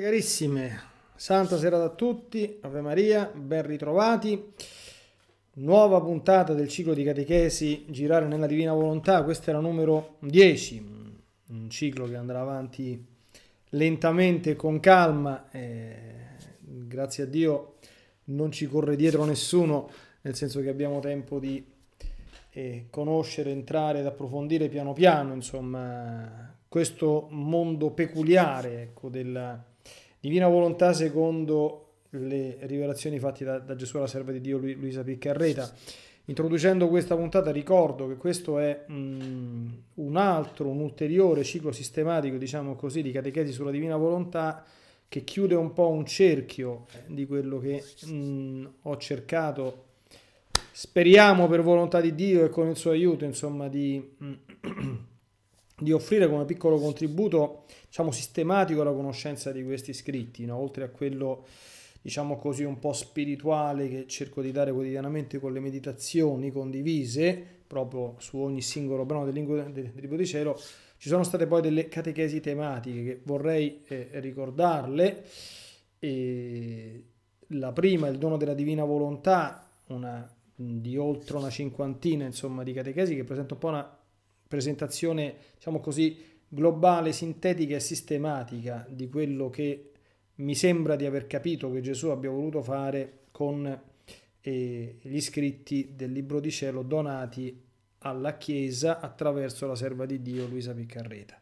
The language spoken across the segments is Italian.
Carissime, santa serata a tutti, Ave Maria, ben ritrovati. Nuova puntata del ciclo di catechesi Girare nella Divina Volontà, questo era numero 10, un ciclo che andrà avanti lentamente, con calma. Eh, grazie a Dio non ci corre dietro nessuno, nel senso che abbiamo tempo di eh, conoscere, entrare ed approfondire piano piano, insomma, questo mondo peculiare ecco, della Divina volontà secondo le rivelazioni fatte da, da Gesù alla serva di Dio Lu, Luisa Piccarreta. Introducendo questa puntata ricordo che questo è um, un altro, un ulteriore ciclo sistematico, diciamo così, di catechesi sulla divina volontà che chiude un po' un cerchio di quello che um, ho cercato, speriamo per volontà di Dio e con il suo aiuto, insomma, di... Um, di offrire come piccolo contributo diciamo, sistematico alla conoscenza di questi scritti, no? oltre a quello diciamo così un po' spirituale che cerco di dare quotidianamente con le meditazioni condivise proprio su ogni singolo brano del lingua tribù di cielo ci sono state poi delle catechesi tematiche che vorrei eh, ricordarle e la prima il dono della divina volontà una di oltre una cinquantina insomma di catechesi che presenta un po' una presentazione, diciamo così, globale, sintetica e sistematica di quello che mi sembra di aver capito che Gesù abbia voluto fare con eh, gli scritti del Libro di Cielo donati alla Chiesa attraverso la serva di Dio Luisa Piccarreta.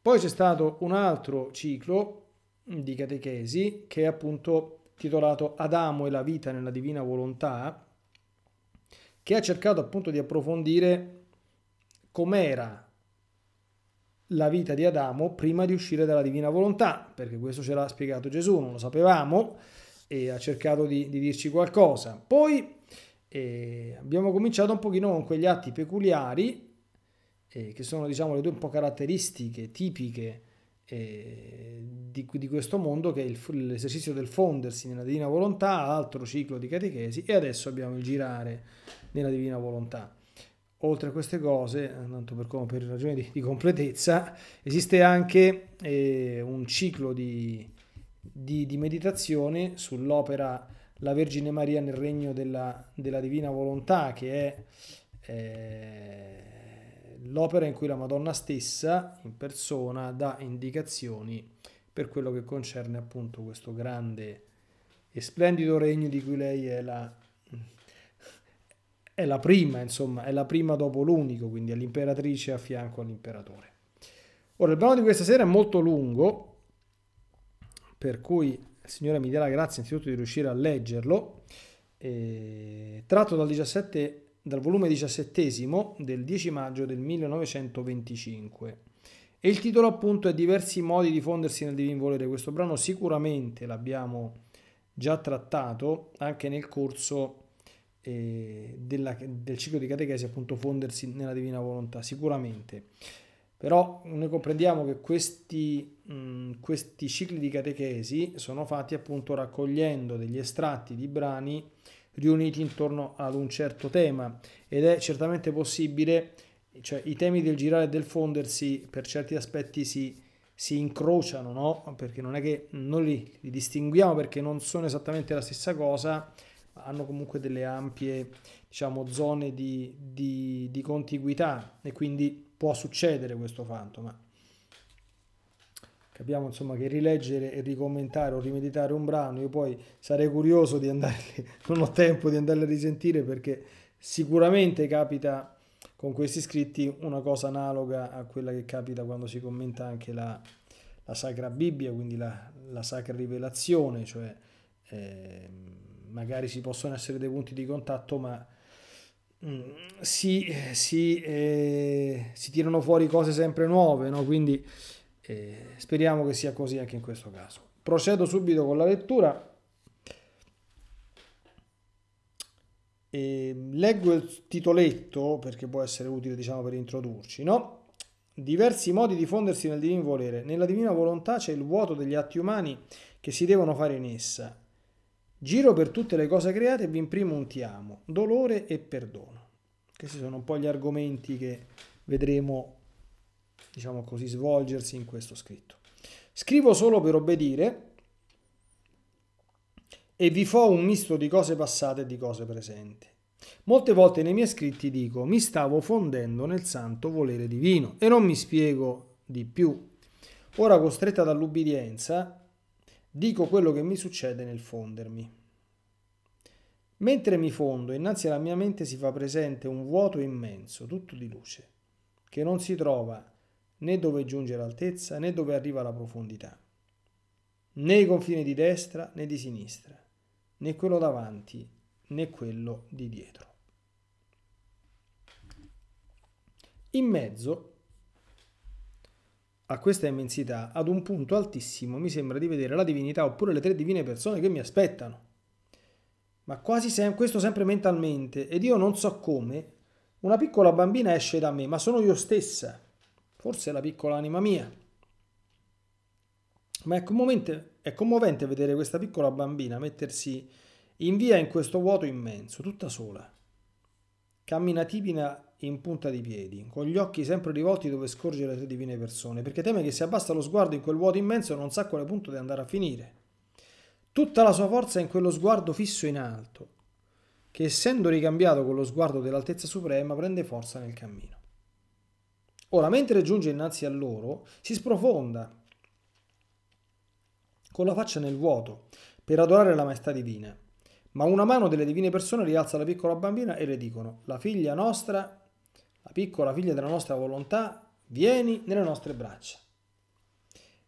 Poi c'è stato un altro ciclo di catechesi che è appunto titolato Adamo e la vita nella divina volontà, che ha cercato appunto di approfondire com'era la vita di Adamo prima di uscire dalla divina volontà, perché questo ce l'ha spiegato Gesù, non lo sapevamo e ha cercato di, di dirci qualcosa. Poi eh, abbiamo cominciato un pochino con quegli atti peculiari, eh, che sono diciamo le due un po' caratteristiche tipiche eh, di, di, questo mondo, che è l'esercizio del fondersi nella divina volontà, altro ciclo di catechesi, e adesso abbiamo il girare nella divina volontà oltre a queste cose, tanto per, come, per ragioni di, di, completezza, esiste anche eh, un ciclo di, di, di meditazione sull'opera La Vergine Maria nel regno della, della Divina Volontà, che è eh, l'opera in cui la Madonna stessa in persona dà indicazioni per quello che concerne appunto questo grande e splendido regno di cui lei è la è la prima, insomma, è la prima dopo l'unico, quindi è l'imperatrice a fianco all'imperatore. Ora, il brano di questa sera è molto lungo, per cui il Signore mi dia la grazia innanzitutto di riuscire a leggerlo, eh, tratto dal, 17, dal volume 17 del 10 maggio del 1925. E il titolo appunto è Diversi modi di fondersi nel divin volere. Questo brano sicuramente l'abbiamo già trattato anche nel corso eh, della, del ciclo di catechesi, appunto fondersi nella divina volontà, sicuramente. Però noi comprendiamo che questi, mh, mm, questi cicli di catechesi sono fatti appunto raccogliendo degli estratti di brani riuniti intorno ad un certo tema ed è certamente possibile, cioè i temi del girare e del fondersi per certi aspetti si, si incrociano, no? perché non è che noi li, li distinguiamo perché non sono esattamente la stessa cosa, hanno comunque delle ampie diciamo, zone di, di, di contiguità e quindi può succedere questo fatto. Ma Capiamo insomma che rileggere e ricommentare o rimeditare un brano, io poi sarei curioso di andarli, non ho tempo di andarli a risentire perché sicuramente capita con questi scritti una cosa analoga a quella che capita quando si commenta anche la, la Sacra Bibbia, quindi la, la Sacra Rivelazione, cioè... Eh, magari si possono essere dei punti di contatto, ma mm, si, si, eh, si, tirano fuori cose sempre nuove, no? quindi eh, speriamo che sia così anche in questo caso. Procedo subito con la lettura. E ehm, leggo il titoletto perché può essere utile diciamo, per introdurci, no? Diversi modi di fondersi nel divin volere. Nella divina volontà c'è il vuoto degli atti umani che si devono fare in essa Giro per tutte le cose create e vi imprimo un ti amo, dolore e perdono. Questi sono un po' gli argomenti che vedremo, diciamo così, svolgersi in questo scritto. Scrivo solo per obbedire e vi fo un misto di cose passate e di cose presenti. Molte volte nei miei scritti dico mi stavo fondendo nel santo volere divino e non mi spiego di più. Ora costretta dall'ubbidienza Dico quello che mi succede nel fondermi. Mentre mi fondo, innanzi alla mia mente si fa presente un vuoto immenso, tutto di luce, che non si trova né dove giunge l'altezza né dove arriva la profondità, né i confini di destra né di sinistra, né quello davanti né quello di dietro. In mezzo a questa immensità, ad un punto altissimo, mi sembra di vedere la divinità oppure le tre divine persone che mi aspettano. Ma quasi sem- questo sempre mentalmente, ed io non so come, una piccola bambina esce da me, ma sono io stessa, forse la piccola anima mia. Ma è commovente, è commovente vedere questa piccola bambina mettersi in via in questo vuoto immenso, tutta sola. Cammina tibida in punta di piedi, con gli occhi sempre rivolti dove scorge le tre divine persone, perché teme che se abbassa lo sguardo in quel vuoto immenso non sa a quale punto deve andare a finire. Tutta la sua forza è in quello sguardo fisso in alto, che essendo ricambiato con lo sguardo dell'altezza suprema prende forza nel cammino. Ora, mentre giunge innanzi a loro, si sprofonda con la faccia nel vuoto per adorare la maestà divina. Ma una mano delle divine persone rialza la piccola bambina e le dicono: La figlia nostra la piccola figlia della nostra volontà, vieni nelle nostre braccia.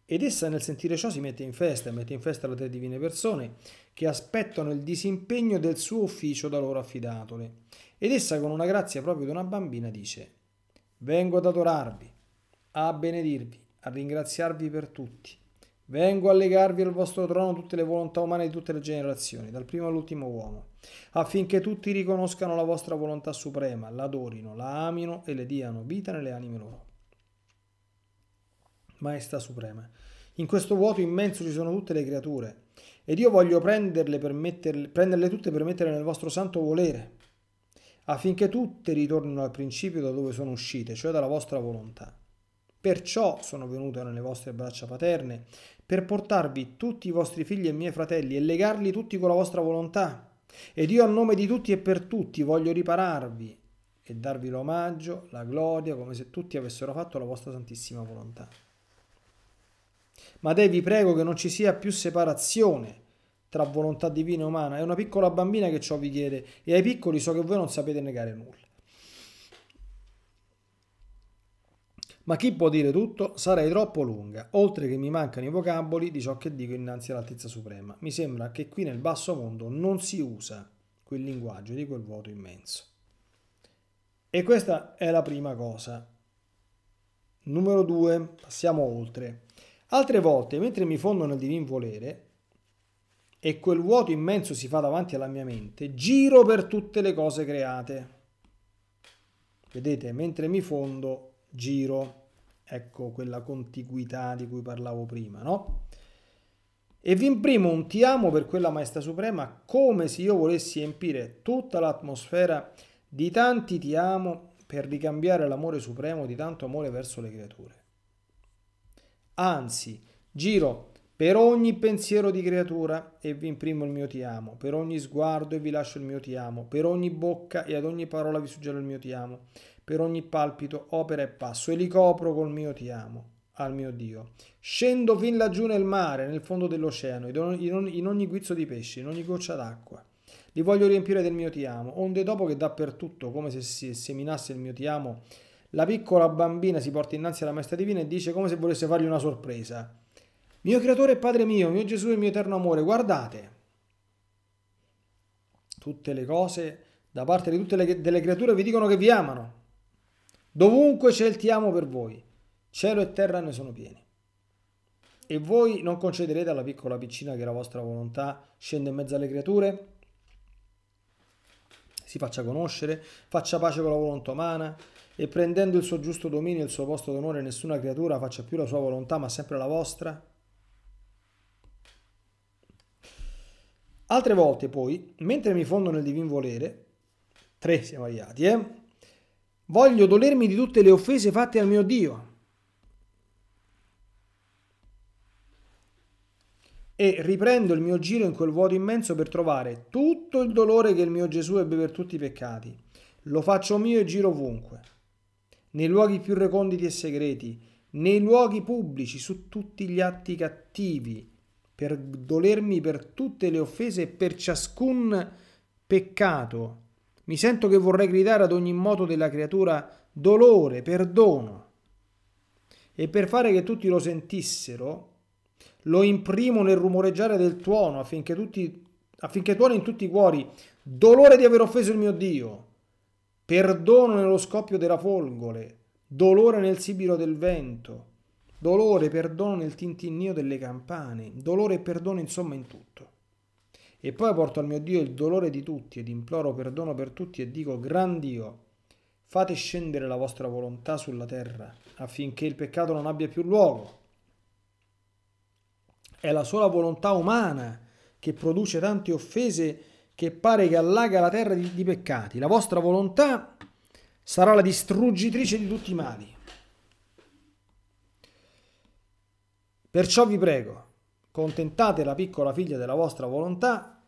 Ed essa nel sentire ciò si mette in festa, mette in festa le tre divine persone che aspettano il disimpegno del suo ufficio da loro affidatole. Ed essa con una grazia proprio di una bambina dice, vengo ad adorarvi, a benedirvi, a ringraziarvi per tutti. Vengo a legarvi al vostro trono tutte le volontà umane di tutte le generazioni, dal primo all'ultimo uomo affinché tutti riconoscano la vostra volontà suprema, l'adorino, la amino e le diano vita nelle anime loro. Maestà Suprema, in questo vuoto immenso ci sono tutte le creature ed io voglio prenderle, metterle, prenderle tutte per metterle nel vostro santo volere, affinché tutte ritornino al principio da dove sono uscite, cioè dalla vostra volontà. Perciò sono venuto nelle vostre braccia paterne, per portarvi tutti i vostri figli e miei fratelli e legarli tutti con la vostra volontà, ed io a nome di tutti e per tutti voglio ripararvi e darvi l'omaggio, la gloria, come se tutti avessero fatto la vostra santissima volontà. Ma dei vi prego che non ci sia più separazione tra volontà divina e umana. È una piccola bambina che ciò vi chiede e ai piccoli so che voi non sapete negare nulla. Ma chi può dire tutto? Sarei troppo lunga, oltre che mi mancano i vocaboli di ciò che dico innanzi all'altezza suprema. Mi sembra che qui nel basso mondo non si usa quel linguaggio di quel vuoto immenso. E questa è la prima cosa. Numero due, passiamo oltre. Altre volte, mentre mi fondo nel divin volere, e quel vuoto immenso si fa davanti alla mia mente, giro per tutte le cose create. Vedete, mentre mi fondo giro, ecco quella contiguità di cui parlavo prima, no? E vi imprimo un ti amo per quella maestà suprema come se io volessi empire tutta l'atmosfera di tanti ti amo per ricambiare l'amore supremo di tanto amore verso le creature. Anzi, giro per ogni pensiero di creatura e vi imprimo il mio ti amo, per ogni sguardo e vi lascio il mio ti amo, per ogni bocca e ad ogni parola vi suggero il mio ti amo, per ogni palpito, opera e passo, e li copro col mio ti amo, al mio Dio. Scendo fin laggiù nel mare, nel fondo dell'oceano, in ogni guizzo di pesce, in ogni goccia d'acqua. Li voglio riempire del mio ti amo, onde dopo che dappertutto, come se si seminasse il mio ti amo, la piccola bambina si porta innanzi alla maestà divina e dice come se volesse fargli una sorpresa. Mio creatore e padre mio, mio Gesù e mio eterno amore, guardate. Tutte le cose da parte di tutte le, delle creature vi dicono che vi amano. Dovunque celtiamo per voi, cielo e terra ne sono pieni. E voi non concederete alla piccola piccina che la vostra volontà scende in mezzo alle creature? Si faccia conoscere, faccia pace con la volontà umana e prendendo il suo giusto dominio e il suo posto d'onore nessuna creatura faccia più la sua volontà ma sempre la vostra? Altre volte poi, mentre mi fondo nel divin volere, tre siamo arrivati, eh? Voglio dolermi di tutte le offese fatte al mio Dio. E riprendo il mio giro in quel vuoto immenso per trovare tutto il dolore che il mio Gesù ebbe per tutti i peccati. Lo faccio mio e giro ovunque, nei luoghi più reconditi e segreti, nei luoghi pubblici, su tutti gli atti cattivi, per dolermi per tutte le offese e per ciascun peccato mi sento che vorrei gridare ad ogni moto della creatura dolore, perdono. E per fare che tutti lo sentissero, lo imprimo nel rumoreggiare del tuono affinché, tutti, affinché tuoni in tutti i cuori dolore di aver offeso il mio Dio, perdono nello scoppio della folgore, dolore nel sibilo del vento, dolore, perdono nel tintinnio delle campane, dolore e perdono insomma in tutto. E poi porto al mio Dio il dolore di tutti ed imploro perdono per tutti e dico, Gran Dio, fate scendere la vostra volontà sulla terra affinché il peccato non abbia più luogo. È la sola volontà umana che produce tante offese che pare che allaga la terra di, di peccati. La vostra volontà sarà la distruggitrice di tutti i mali. Perciò vi prego, Contentate la piccola figlia della vostra volontà,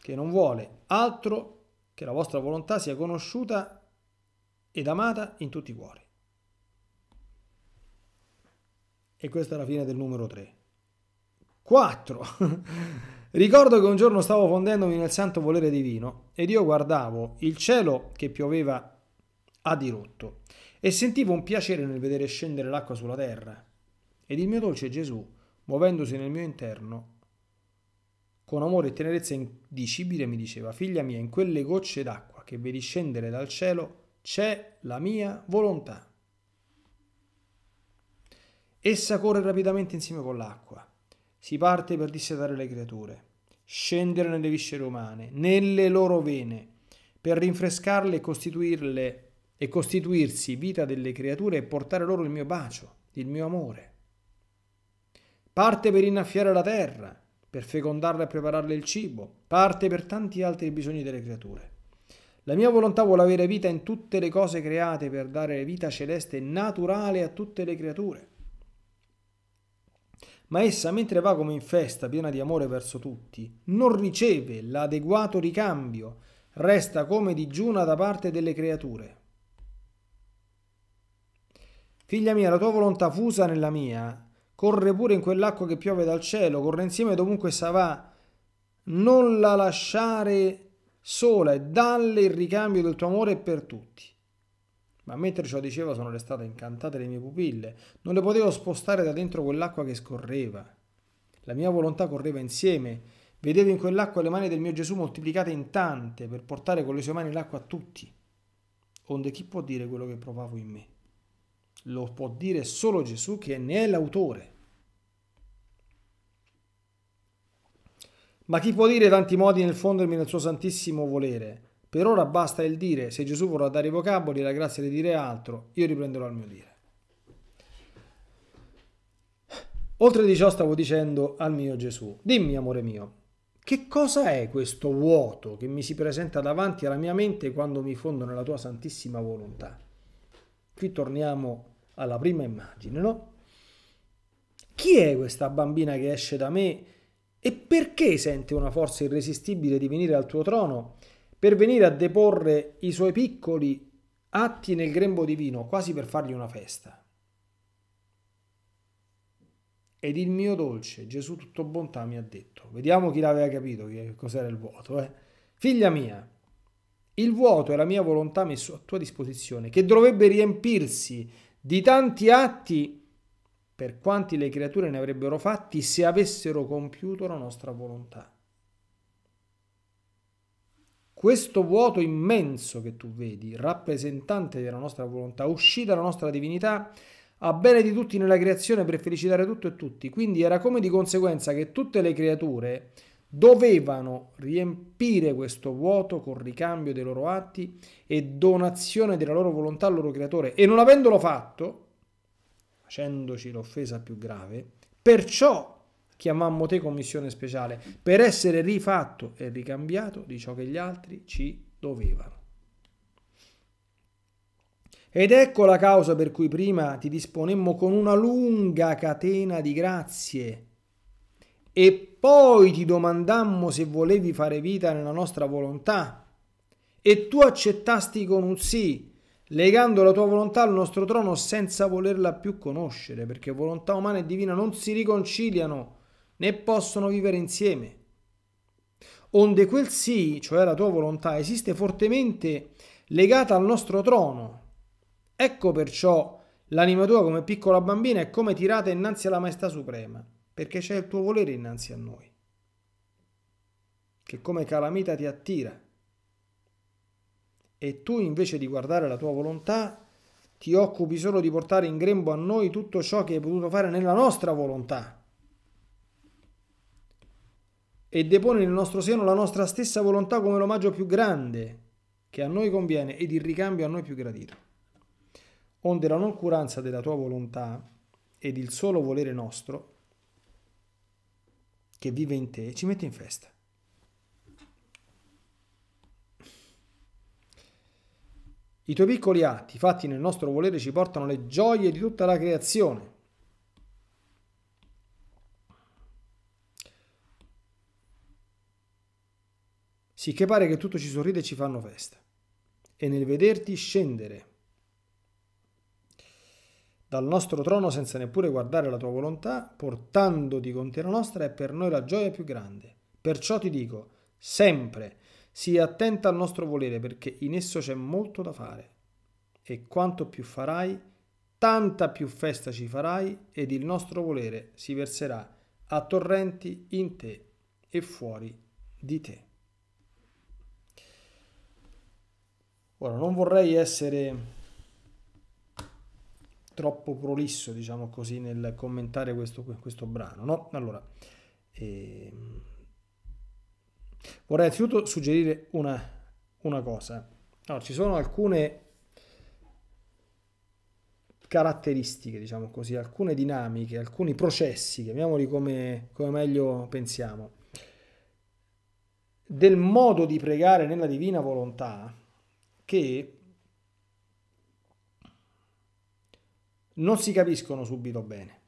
che non vuole altro che la vostra volontà sia conosciuta ed amata in tutti i cuori. E questa è la fine del numero 3. 4. Ricordo che un giorno stavo fondendomi nel santo volere divino ed io guardavo il cielo che pioveva a dirotto e sentivo un piacere nel vedere scendere l'acqua sulla terra. Ed il mio dolce Gesù Muovendosi nel mio interno, con amore e tenerezza indicibile mi diceva, figlia mia, in quelle gocce d'acqua che vedi scendere dal cielo c'è la mia volontà. Essa corre rapidamente insieme con l'acqua. Si parte per dissetare le creature, scendere nelle viscere umane, nelle loro vene, per rinfrescarle e costituirle e costituirsi vita delle creature e portare loro il mio bacio, il mio amore parte per innaffiare la terra, per fecondarla e prepararle il cibo, parte per tanti altri bisogni delle creature. La mia volontà vuole avere vita in tutte le cose create per dare vita celeste e naturale a tutte le creature. Ma essa, mentre va come in festa, piena di amore verso tutti, non riceve l'adeguato ricambio, resta come digiuna da parte delle creature. Figlia mia, la tua volontà fusa nella mia corre pure in quell'acqua che piove dal cielo, corre insieme dovunque sa va, non la lasciare sola e dalle il ricambio del tuo amore per tutti. Ma mentre ciò diceva sono restate incantate le mie pupille, non le potevo spostare da dentro quell'acqua che scorreva. La mia volontà correva insieme, vedevo in quell'acqua le mani del mio Gesù moltiplicate in tante per portare con le sue mani l'acqua a tutti. Onde chi può dire quello che provavo in me? lo può dire solo Gesù che ne è l'autore. Ma chi può dire tanti modi nel fondermi nel suo santissimo volere? Per ora basta il dire, se Gesù vorrà dare i vocaboli e la grazia di dire altro, io riprenderò il mio dire. Oltre di ciò stavo dicendo al mio Gesù, dimmi amore mio, che cosa è questo vuoto che mi si presenta davanti alla mia mente quando mi fondo nella tua santissima volontà? Qui torniamo alla prima immagine, no? Chi è questa bambina che esce da me e perché sente una forza irresistibile di venire al tuo trono per venire a deporre i suoi piccoli atti nel grembo divino, quasi per fargli una festa? Ed il mio dolce Gesù tutto bontà mi ha detto, vediamo chi l'aveva capito che cos'era il vuoto, eh? Figlia mia, il vuoto è la mia volontà messo a tua disposizione, che dovrebbe riempirsi di tanti atti per quanti le creature ne avrebbero fatti se avessero compiuto la nostra volontà. Questo vuoto immenso che tu vedi, rappresentante della nostra volontà, uscita dalla nostra divinità, a bene di tutti nella creazione per felicitare tutto e tutti. Quindi era come di conseguenza che tutte le creature dovevano riempire questo vuoto con ricambio dei loro atti e donazione della loro volontà al loro creatore e non avendolo fatto, facendoci l'offesa più grave, perciò chiamammo te commissione speciale per essere rifatto e ricambiato di ciò che gli altri ci dovevano. Ed ecco la causa per cui prima ti disponemmo con una lunga catena di grazie e poi ti domandammo se volevi fare vita nella nostra volontà e tu accettasti con un sì, legando la tua volontà al nostro trono senza volerla più conoscere, perché volontà umana e divina non si riconciliano né possono vivere insieme. Onde quel sì, cioè la tua volontà, esiste fortemente legata al nostro trono. Ecco perciò l'anima tua come piccola bambina è come tirata innanzi alla Maestà Suprema perché c'è il tuo volere innanzi a noi, che come calamita ti attira. E tu invece di guardare la tua volontà, ti occupi solo di portare in grembo a noi tutto ciò che hai potuto fare nella nostra volontà. E deponi nel nostro seno la nostra stessa volontà come l'omaggio più grande che a noi conviene ed il ricambio a noi più gradito. Onde la noncuranza della tua volontà ed il solo volere nostro che vive in te e ci mette in festa. I tuoi piccoli atti fatti nel nostro volere ci portano le gioie di tutta la creazione. Sicché pare che tutto ci sorride e ci fanno festa. E nel vederti scendere dal nostro trono senza neppure guardare la tua volontà, portando di contiera nostra, è per noi la gioia più grande. Perciò ti dico, sempre, sii attenta al nostro volere, perché in esso c'è molto da fare. E quanto più farai, tanta più festa ci farai, ed il nostro volere si verserà a torrenti in te e fuori di te. Ora, non vorrei essere troppo prolisso, diciamo così, nel commentare questo, questo brano. No? Allora, ehm, vorrei innanzitutto suggerire una, una cosa. Allora, ci sono alcune caratteristiche, diciamo così, alcune dinamiche, alcuni processi, chiamiamoli come, come meglio pensiamo, del modo di pregare nella divina volontà che non si capiscono subito bene.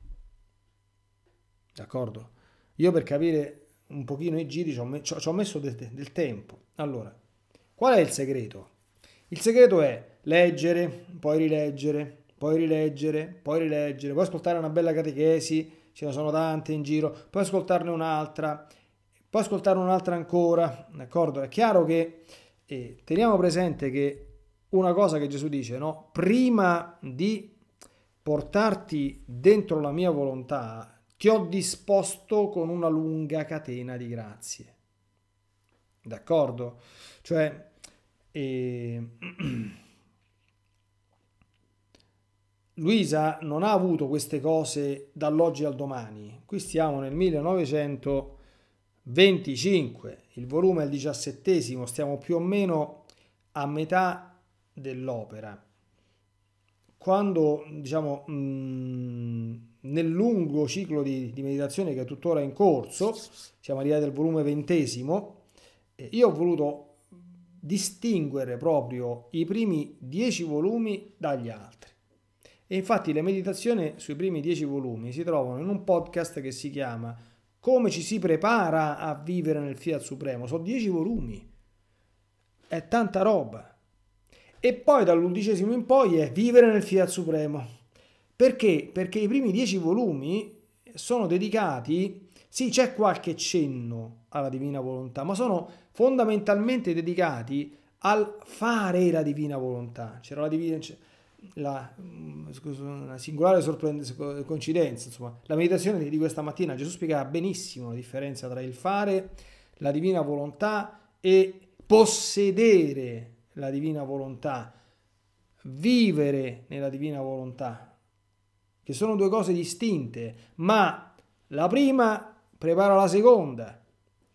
D'accordo? Io per capire un pochino i giri ci ho, me ci ho messo del, del tempo. Allora, qual è il segreto? Il segreto è leggere, poi rileggere, poi rileggere, poi rileggere, poi ascoltare una bella catechesi, ce ne sono tante in giro, poi ascoltarne un'altra, poi ascoltare un'altra ancora, d'accordo? È chiaro che eh, teniamo presente che una cosa che Gesù dice, no? Prima di portarti dentro la mia volontà, ti ho disposto con una lunga catena di grazie. D'accordo? Cioè, eh, Luisa non ha avuto queste cose dall'oggi al domani. Qui stiamo nel 1925, il volume è il diciassettesimo, stiamo più o meno a metà dell'opera quando diciamo nel lungo ciclo di, di, meditazione che è tuttora in corso, siamo arrivati al volume ventesimo, eh, io ho voluto distinguere proprio i primi dieci volumi dagli altri. E infatti le meditazioni sui primi dieci volumi si trovano in un podcast che si chiama Come ci si prepara a vivere nel Fiat Supremo. Sono dieci volumi. È tanta roba e poi dall'undicesimo in poi è Vivere nel Fiat Supremo. Perché? Perché i primi dieci volumi sono dedicati, sì c'è qualche cenno alla divina volontà, ma sono fondamentalmente dedicati al fare la divina volontà. C'era la divina... La, mm, una singolare coincidenza, insomma, la meditazione di questa mattina Gesù spiegava benissimo la differenza tra il fare, la divina volontà e possedere la divina volontà, vivere nella divina volontà, che sono due cose distinte, ma la prima prepara la seconda,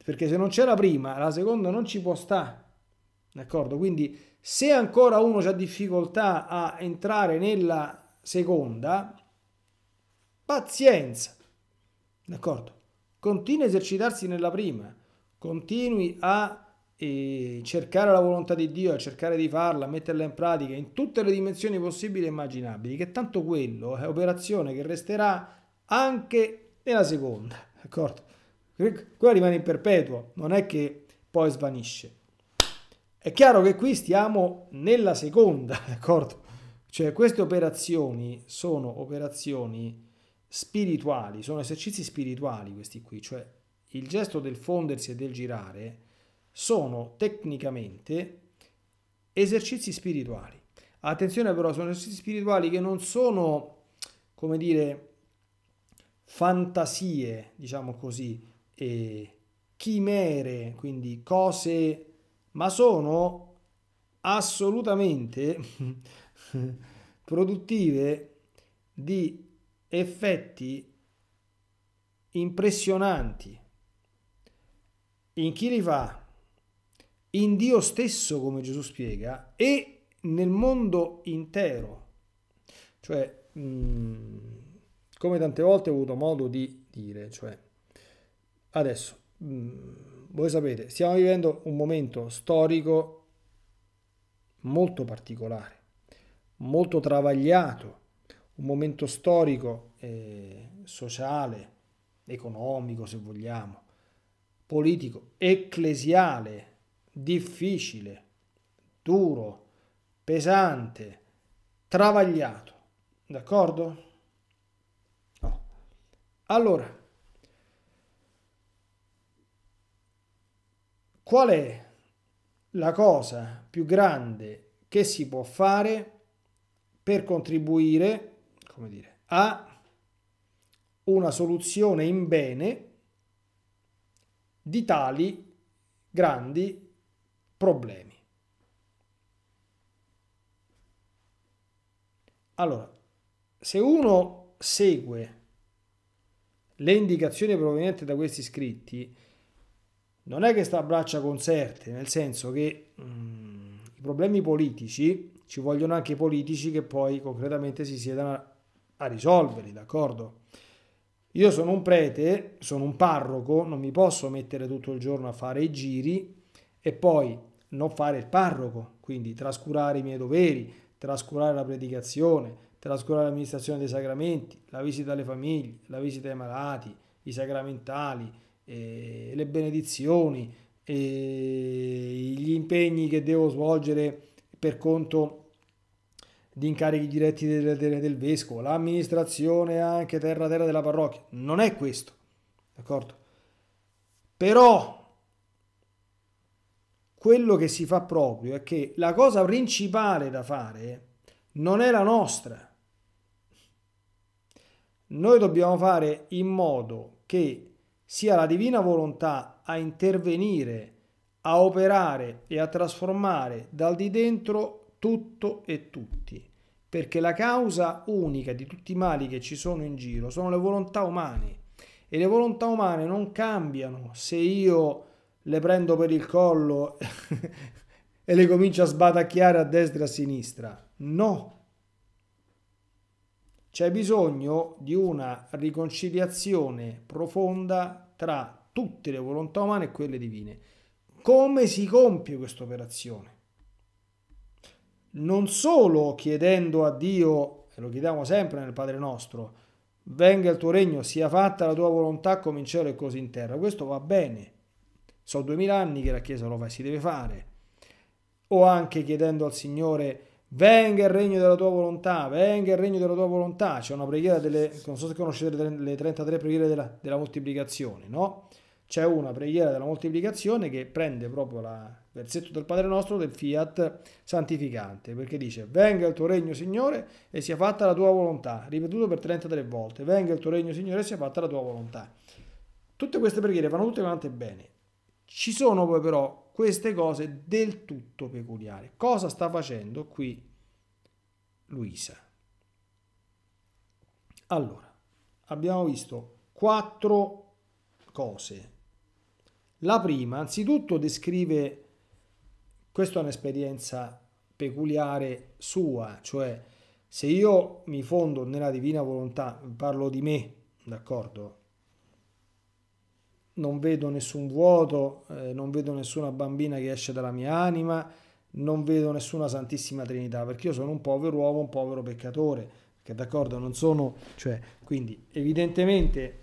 perché se non c'è la prima, la seconda non ci può stare. D'accordo? Quindi se ancora uno ha difficoltà a entrare nella seconda, pazienza. D'accordo? Continui a esercitarsi nella prima, continui a e cercare la volontà di Dio, cercare di farla, metterla in pratica in tutte le dimensioni possibili e immaginabili, che tanto quello è operazione che resterà anche nella seconda, d'accordo? Quella rimane in perpetuo, non è che poi svanisce. È chiaro che qui stiamo nella seconda, d'accordo? Cioè queste operazioni sono operazioni spirituali, sono esercizi spirituali questi qui, cioè il gesto del fondersi e del girare sono tecnicamente esercizi spirituali. Attenzione però, sono esercizi spirituali che non sono, come dire, fantasie, diciamo così, eh, chimere, quindi cose, ma sono assolutamente produttive di effetti impressionanti. In chi li fa? in Dio stesso, come Gesù spiega, e nel mondo intero. Cioè, mh, mm, come tante volte ho avuto modo di dire, cioè, adesso, mh, mm, voi sapete, stiamo vivendo un momento storico molto particolare, molto travagliato, un momento storico, eh, sociale, economico se vogliamo, politico, ecclesiale, difficile, duro, pesante, travagliato. D'accordo? Allora, qual è la cosa più grande che si può fare per contribuire, come dire, a una soluzione in bene di tali grandi problemi. Allora, se uno segue le indicazioni provenienti da questi scritti, non è che sta a braccia concerte, nel senso che mm, i problemi politici ci vogliono anche i politici che poi concretamente si siedano a, a risolverli, d'accordo? Io sono un prete, sono un parroco, non mi posso mettere tutto il giorno a fare i giri e poi non fare il parroco, quindi trascurare i miei doveri, trascurare la predicazione, trascurare l'amministrazione dei sacramenti, la visita alle famiglie, la visita ai malati, i sacramentali, eh, le benedizioni, eh, gli impegni che devo svolgere per conto di incarichi diretti del, del, del vescovo, l'amministrazione anche terra terra della parrocchia. Non è questo, d'accordo? Però quello che si fa proprio è che la cosa principale da fare non è la nostra. Noi dobbiamo fare in modo che sia la divina volontà a intervenire, a operare e a trasformare dal di dentro tutto e tutti, perché la causa unica di tutti i mali che ci sono in giro sono le volontà umane e le volontà umane non cambiano se io le prendo per il collo e le comincio a sbatacchiare a destra e a sinistra. No. C'è bisogno di una riconciliazione profonda tra tutte le volontà umane e quelle divine. Come si compie questa operazione? Non solo chiedendo a Dio, e lo chiediamo sempre nel Padre nostro, venga il tuo regno, sia fatta la tua volontà come in cielo e così in terra. Questo va bene So duemila anni che la Chiesa lo fa e si deve fare. O anche chiedendo al Signore, venga il regno della tua volontà, venga il regno della tua volontà. C'è una preghiera delle, non so se conoscete le 33 preghiere della, della moltiplicazione, no? C'è una preghiera della moltiplicazione che prende proprio la, versetto del Padre nostro del fiat santificante, perché dice venga il tuo regno Signore e sia fatta la tua volontà, ripetuto per 33 volte, venga il tuo regno Signore e sia fatta la tua volontà. Tutte queste preghiere vanno tutte quante bene, ci sono poi però queste cose del tutto peculiari. Cosa sta facendo qui Luisa? Allora, abbiamo visto quattro cose. La prima, anzitutto, descrive questa è un'esperienza peculiare sua, cioè se io mi fondo nella divina volontà, parlo di me, d'accordo? non vedo nessun vuoto, eh, non vedo nessuna bambina che esce dalla mia anima, non vedo nessuna Santissima Trinità, perché io sono un povero uomo, un povero peccatore, che d'accordo non sono, cioè, quindi evidentemente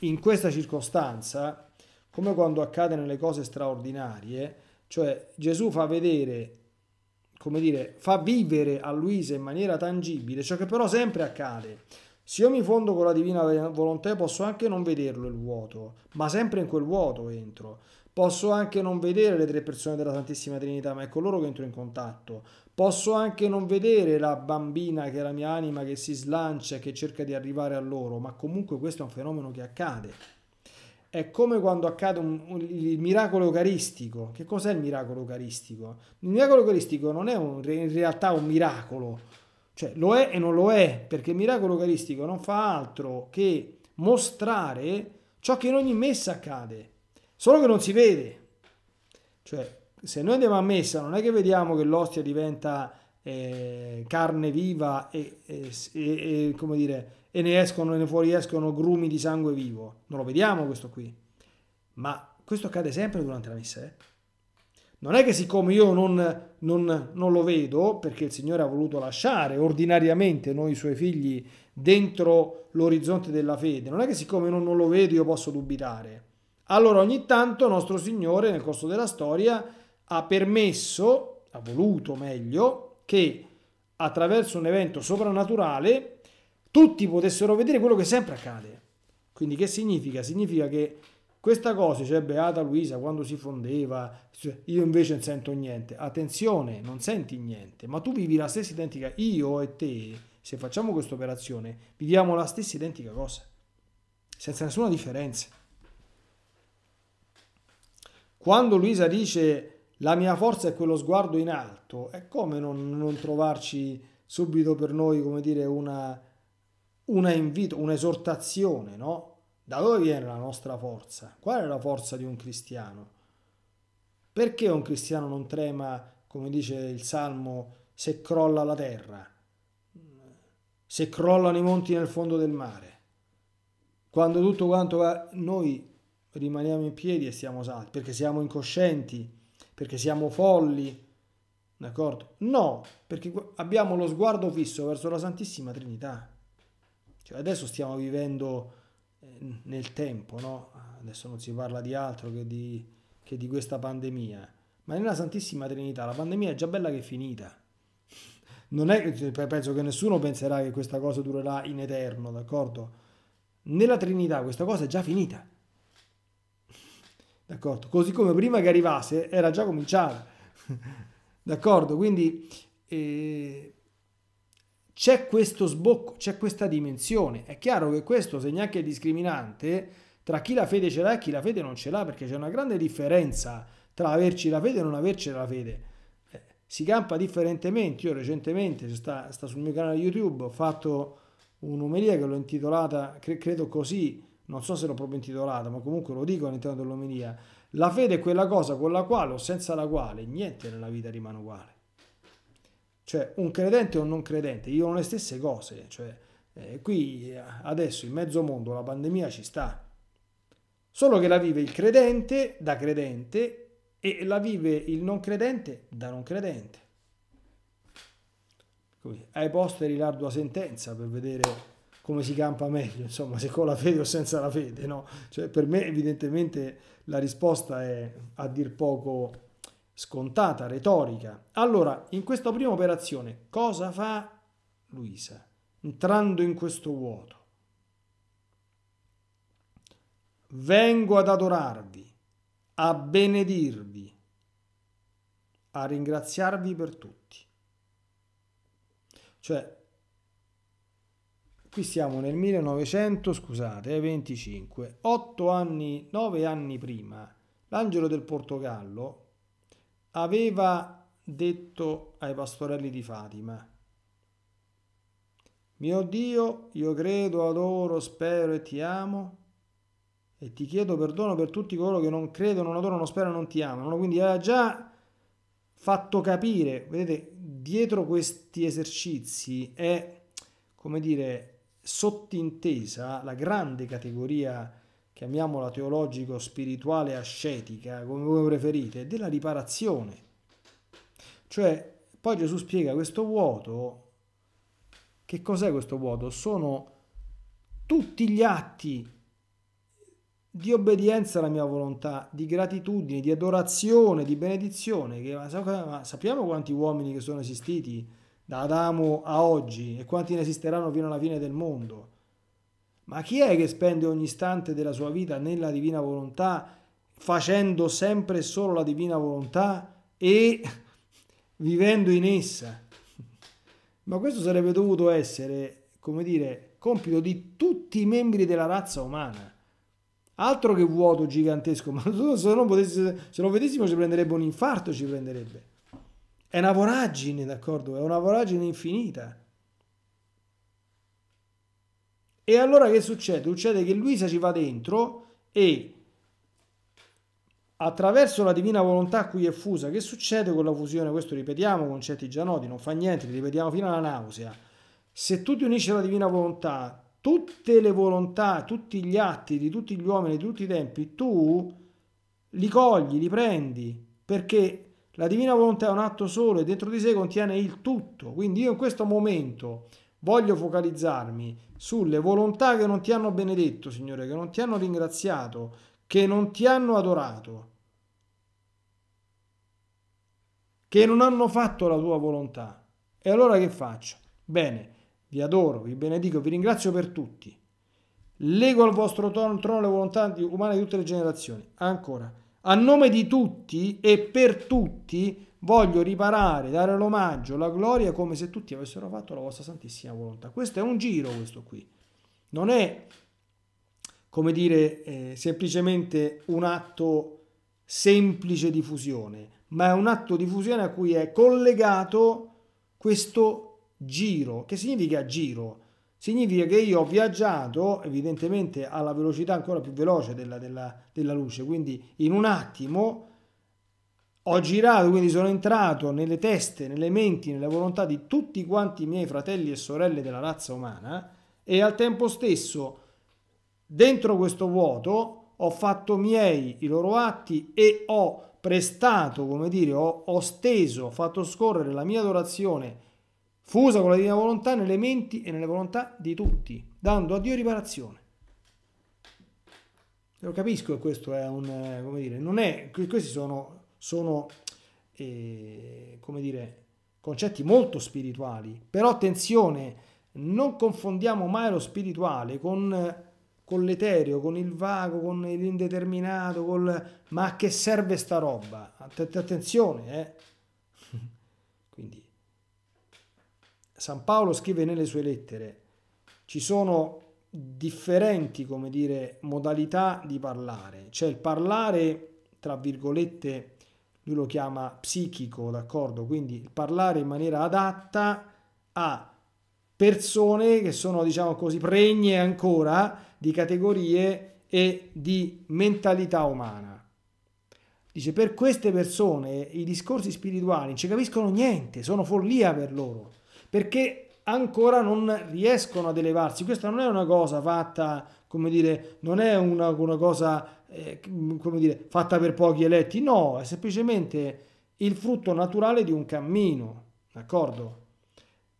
in questa circostanza, come quando accade nelle cose straordinarie, cioè Gesù fa vedere, come dire, fa vivere a Luisa in maniera tangibile ciò che però sempre accade, se io mi fondo con la divina volontà posso anche non vederlo il vuoto, ma sempre in quel vuoto entro. Posso anche non vedere le tre persone della Santissima Trinità, ma è con loro che entro in contatto. Posso anche non vedere la bambina che è la mia anima che si slancia e che cerca di arrivare a loro, ma comunque questo è un fenomeno che accade. È come quando accade un, un, il miracolo eucaristico. Che cos'è il miracolo eucaristico? Il miracolo eucaristico non è un, in realtà un miracolo cioè lo è e non lo è, perché il miracolo eucaristico non fa altro che mostrare ciò che in ogni messa accade, solo che non si vede. Cioè, se noi andiamo a messa non è che vediamo che l'ostia diventa eh, carne viva e, e, e, come dire, e ne escono e ne fuori escono grumi di sangue vivo. Non lo vediamo questo qui. Ma questo accade sempre durante la messa, eh? Non è che siccome io non, non, non lo vedo, perché il Signore ha voluto lasciare ordinariamente noi suoi figli dentro l'orizzonte della fede, non è che siccome io non lo vedo io posso dubitare. Allora ogni tanto nostro Signore nel corso della storia ha permesso, ha voluto meglio, che attraverso un evento soprannaturale tutti potessero vedere quello che sempre accade. Quindi che significa? Significa che questa cosa, cioè Beata Luisa, quando si fondeva, io invece non sento niente. Attenzione, non senti niente, ma tu vivi la stessa identica, io e te, se facciamo questa operazione, viviamo la stessa identica cosa, senza nessuna differenza. Quando Luisa dice la mia forza è quello sguardo in alto, è come non, non trovarci subito per noi, come dire, una, una invito, un'esortazione, no? Da dove viene la nostra forza? Qual è la forza di un cristiano? Perché un cristiano non trema, come dice il Salmo, se crolla la terra, se crollano i monti nel fondo del mare? Quando tutto quanto va, noi rimaniamo in piedi e siamo salti, perché siamo incoscienti, perché siamo folli, d'accordo? No, perché abbiamo lo sguardo fisso verso la Santissima Trinità. Cioè adesso stiamo vivendo eh, nel tempo, no? adesso non si parla di altro che di, che di questa pandemia, ma nella Santissima Trinità la pandemia è già bella che è finita. Non è, che cioè, penso che nessuno penserà che questa cosa durerà in eterno, d'accordo? Nella Trinità questa cosa è già finita. D'accordo? Così come prima che arrivasse era già cominciata. D'accordo? Quindi eh, c'è questo sbocco, c'è questa dimensione. È chiaro che questo, se neanche è discriminante, tra chi la fede ce l'ha e chi la fede non ce l'ha, perché c'è una grande differenza tra averci la fede e non averci la fede. Eh, si campa differentemente. Io recentemente, sta, sta, sul mio canale YouTube, ho fatto un'omelia che l'ho intitolata, cre, credo così, non so se l'ho proprio intitolata, ma comunque lo dico all'interno dell'omelia. La fede è quella cosa con la quale o senza la quale niente nella vita rimane uguale. Cioè, un credente o un non credente io ho le stesse cose. Cioè, eh, qui eh, adesso in mezzo mondo la pandemia ci sta. Solo che la vive il credente da credente e la vive il non credente da non credente. Quindi, ai posteri l'ardua sentenza per vedere come si campa meglio, insomma, se con la fede o senza la fede, no? Cioè, per me evidentemente la risposta è a dir poco scontata retorica. Allora, in questa prima operazione, cosa fa Luisa entrando in questo vuoto? Vengo ad adorarvi, a benedirvi, a ringraziarvi per tutti. Cioè, qui siamo nel 1900, scusate, 25, eh, 8 anni, 9 anni prima, l'angelo del Portogallo, aveva detto ai pastorelli di Fatima, mio Dio, io credo, adoro, spero e ti amo e ti chiedo perdono per tutti coloro che non credono, non adorano, non sperano, non ti amano. Quindi aveva già fatto capire, vedete, dietro questi esercizi è, come dire, sottintesa la grande categoria chiamiamola teologico, spirituale, ascetica, come voi preferite, della riparazione. Cioè, poi Gesù spiega questo vuoto, che cos'è questo vuoto? Sono tutti gli atti di obbedienza alla mia volontà, di gratitudine, di adorazione, di benedizione, che, ma sappiamo quanti uomini che sono esistiti da Adamo a oggi e quanti ne esisteranno fino alla fine del mondo ma chi è che spende ogni istante della sua vita nella divina volontà, facendo sempre e solo la divina volontà e vivendo in essa? Ma questo sarebbe dovuto essere, come dire, compito di tutti i membri della razza umana. Altro che vuoto gigantesco, ma se non, potessi, se non vedessimo ci prenderebbe un infarto, ci prenderebbe. È una voragine, d'accordo? È una voragine infinita. E allora che succede? Succede che Luisa ci va dentro e attraverso la divina volontà a cui è fusa, che succede con la fusione? Questo ripetiamo, concetti già noti, non fa niente, li ripetiamo fino alla nausea. Se tu ti unisci alla divina volontà, tutte le volontà, tutti gli atti di tutti gli uomini, di tutti i tempi, tu li cogli, li prendi, perché la divina volontà è un atto solo e dentro di sé contiene il tutto. Quindi io in questo momento Voglio focalizzarmi sulle volontà che non ti hanno benedetto, Signore, che non ti hanno ringraziato, che non ti hanno adorato, che non hanno fatto la tua volontà. E allora che faccio? Bene, vi adoro, vi benedico, vi ringrazio per tutti. Lego al vostro trono le volontà umane di tutte le generazioni. Ancora, a nome di tutti e per tutti, Voglio riparare, dare l'omaggio, la gloria come se tutti avessero fatto la vostra santissima volontà. Questo è un giro, questo qui. Non è, come dire, eh, semplicemente un atto semplice di fusione, ma è un atto di fusione a cui è collegato questo giro. Che significa giro? Significa che io ho viaggiato evidentemente alla velocità ancora più veloce della, della, della luce, quindi in un attimo ho girato, quindi sono entrato nelle teste, nelle menti, nella volontà di tutti quanti i miei fratelli e sorelle della razza umana e al tempo stesso dentro questo vuoto ho fatto miei i loro atti e ho prestato, come dire, ho, ho steso, ho fatto scorrere la mia adorazione fusa con la divina volontà nelle menti e nelle volontà di tutti, dando a Dio riparazione. Lo capisco che questo è un, eh, come dire, non è, questi sono sono, eh, come dire, concetti molto spirituali, però attenzione, non confondiamo mai lo spirituale con, con l'etereo, con il vago, con l'indeterminato, col... ma a che serve sta roba? attenzione, eh? Quindi, San Paolo scrive nelle sue lettere, ci sono differenti, come dire, modalità di parlare. C'è il parlare, tra virgolette, lui lo chiama psichico, d'accordo? Quindi parlare in maniera adatta a persone che sono, diciamo così, pregne ancora di categorie e di mentalità umana. Dice, per queste persone i discorsi spirituali non ci capiscono niente, sono follia per loro, perché ancora non riescono ad elevarsi. Questa non è una cosa fatta, come dire, non è una, una cosa eh, come dire, fatta per pochi eletti, no, è semplicemente il frutto naturale di un cammino, d'accordo?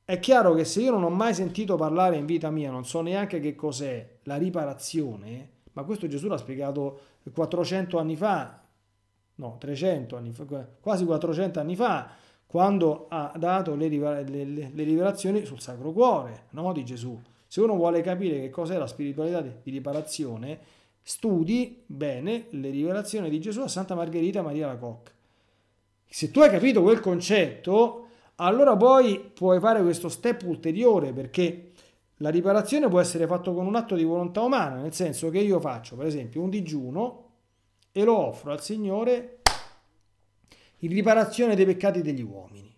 È chiaro che se io non ho mai sentito parlare in vita mia, non so neanche che cos'è la riparazione, ma questo Gesù l'ha spiegato 400 anni fa, no, 300 anni fa, quasi 400 anni fa, quando ha dato le, le, le, rivelazioni sul Sacro Cuore no, di Gesù. Se uno vuole capire che cos'è la spiritualità di, di riparazione, studi bene le rivelazioni di Gesù a Santa Margherita Maria Lacocca. Se tu hai capito quel concetto, allora poi puoi fare questo step ulteriore perché la riparazione può essere fatta con un atto di volontà umana, nel senso che io faccio per esempio un digiuno e lo offro al Signore in riparazione dei peccati degli uomini.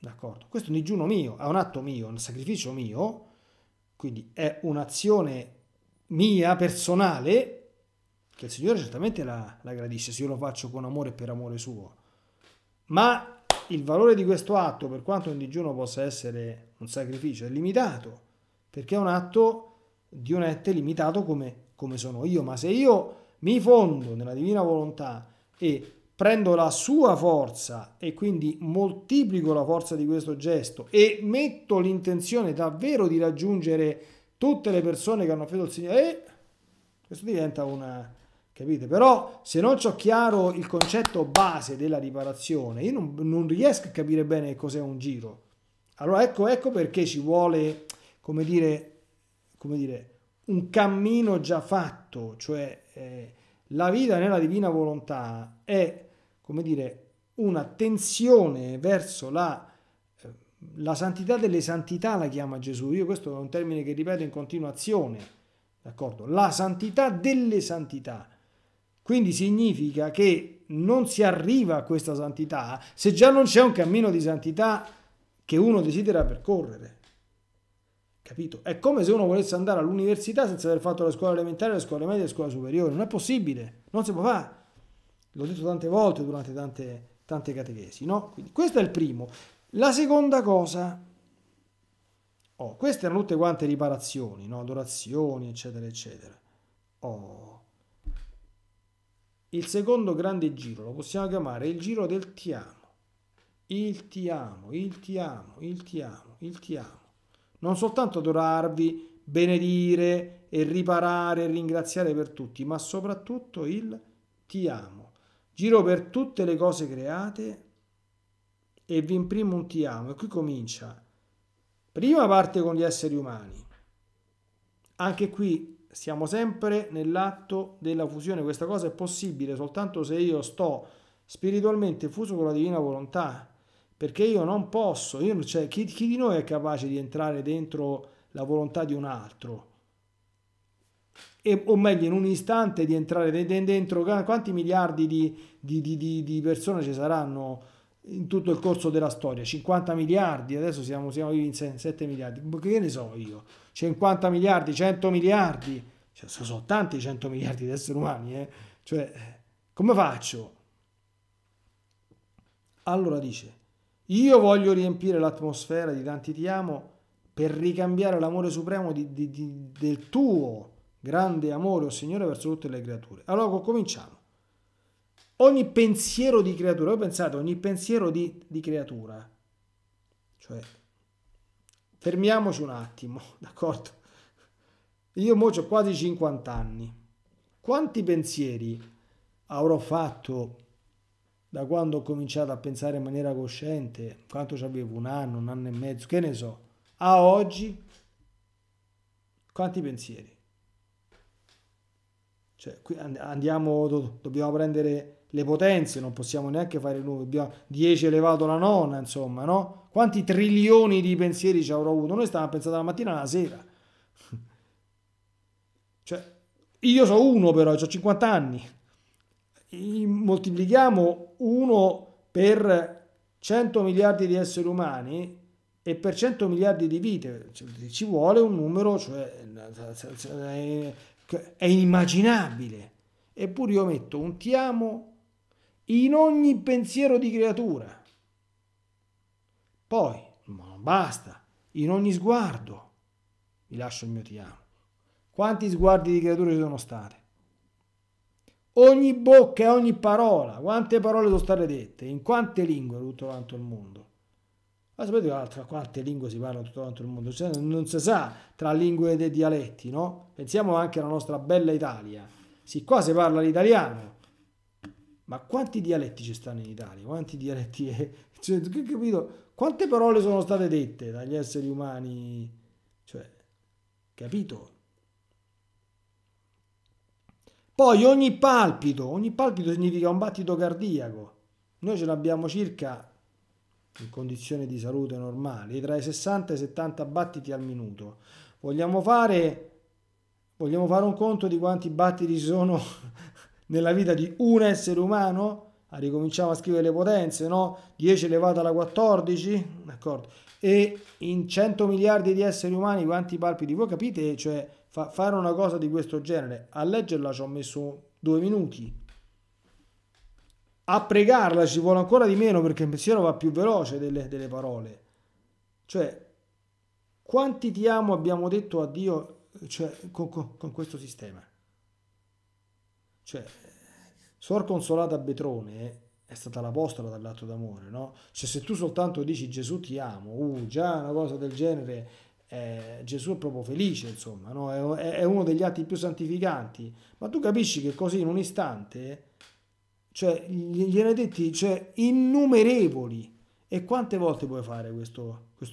D'accordo? Questo è un digiuno mio, è un atto mio, un sacrificio mio, quindi è un'azione mia, personale, che il Signore certamente la, la gradisce se io lo faccio con amore e per amore suo. Ma il valore di questo atto, per quanto un digiuno possa essere un sacrificio, è limitato, perché è un atto di un ente limitato come, come sono io. Ma se io mi fondo nella divina volontà e prendo la sua forza e quindi moltiplico la forza di questo gesto e metto l'intenzione davvero di raggiungere tutte le persone che hanno fede al Signore, eh, questo diventa una, capite? Però se non ho chiaro il concetto base della riparazione, io non, non riesco a capire bene cos'è un giro. Allora ecco, ecco perché ci vuole, come dire, come dire un cammino già fatto, cioè eh, la vita nella divina volontà è, come dire, un'attenzione verso la, eh, la santità delle santità, la chiama Gesù. Io questo è un termine che ripeto in continuazione, d'accordo? La santità delle santità quindi significa che non si arriva a questa santità se già non c'è un cammino di santità che uno desidera percorrere. Capito? È come se uno volesse andare all'università senza aver fatto la scuola elementare, la scuola media e la scuola superiore. Non è possibile, non si può fare. L'ho detto tante volte durante tante, tante catechesi, no? Quindi questo è il primo. La seconda cosa, oh, queste erano tutte quante riparazioni, no? adorazioni, eccetera, eccetera. Oh, il secondo grande giro lo possiamo chiamare il giro del ti amo. Il ti amo, il ti amo, il ti amo, il ti amo. Non soltanto adorarvi, benedire e riparare e ringraziare per tutti, ma soprattutto il ti amo. Giro per tutte le cose create e vi imprimo un ti amo. E qui comincia. Prima parte con gli esseri umani. Anche qui siamo sempre nell'atto della fusione, questa cosa è possibile soltanto se io sto spiritualmente fuso con la divina volontà, perché io non posso, io, cioè, chi, chi di noi è capace di entrare dentro la volontà di un altro? E, o meglio in un istante di entrare dentro quanti miliardi di, di, di, di persone ci saranno in tutto il corso della storia, 50 miliardi, adesso siamo, siamo in 7 miliardi, che ne so io, 50 miliardi, 100 miliardi, cioè, sono tanti 100 miliardi di esseri umani, eh? cioè, come faccio? Allora dice, io voglio riempire l'atmosfera di tanti ti amo per ricambiare l'amore supremo di, di, di, del tuo grande amore, o oh Signore, verso tutte le creature. Allora cominciamo ogni pensiero di creatura, voi pensate, ogni pensiero di, di creatura, cioè, fermiamoci un attimo, d'accordo? Io mo ho quasi 50 anni, quanti pensieri avrò fatto da quando ho cominciato a pensare in maniera cosciente, quanto ci avevo, un anno, un anno e mezzo, che ne so, a oggi, quanti pensieri? Cioè, qui andiamo, dobbiamo prendere le potenze, non possiamo neanche fare nuove, 10 elevato alla nonna, insomma, no? Quanti trilioni di pensieri ci avrò avuto? Noi stavamo pensando la mattina alla sera. Cioè, io so uno però, ho 50 anni. moltiplichiamo uno per 100 miliardi di esseri umani e per 100 miliardi di vite. Cioè, ci vuole un numero, cioè, è inimmaginabile. Eppure io metto un ti amo in ogni pensiero di creatura. Poi, ma non basta, in ogni sguardo, vi lascio il mio ti amo. Quanti sguardi di creature ci sono state? Ogni bocca e ogni parola, quante parole sono state dette, in quante lingue tutto quanto il mondo. Ma sapete tra quante lingue si parlano tutto quanto il mondo? Cioè, non si sa tra lingue e dialetti, no? Pensiamo anche alla nostra bella Italia. Sì, qua si parla l'italiano, ma quanti dialetti ci stanno in Italia? Quanti dialetti? È? Cioè, capito? Quante parole sono state dette dagli esseri umani? Cioè, capito? Poi ogni palpito, ogni palpito significa un battito cardiaco. Noi ce l'abbiamo circa in condizioni di salute normali, tra i 60 e i 70 battiti al minuto. Vogliamo fare, vogliamo fare un conto di quanti battiti sono nella vita di un essere umano, ah, ricominciamo a scrivere le potenze, no? 10 elevato alla 14, d'accordo? E in 100 miliardi di esseri umani quanti palpiti? Voi capite, cioè, fa fare una cosa di questo genere, a leggerla ci ho messo due minuti, a pregarla ci vuole ancora di meno perché il pensiero va più veloce delle, delle parole. Cioè, quanti ti amo abbiamo detto a Dio cioè, con, con, con questo sistema? Cioè, Sor Consolata Betrone è stata l'apostola dall'atto d'amore, no? Cioè, se tu soltanto dici Gesù ti amo, uh, già una cosa del genere, eh, Gesù è proprio felice, insomma, no? è, è, uno degli atti più santificanti. Ma tu capisci che così in un istante, cioè, gli detti, cioè, innumerevoli. E quante volte puoi fare questa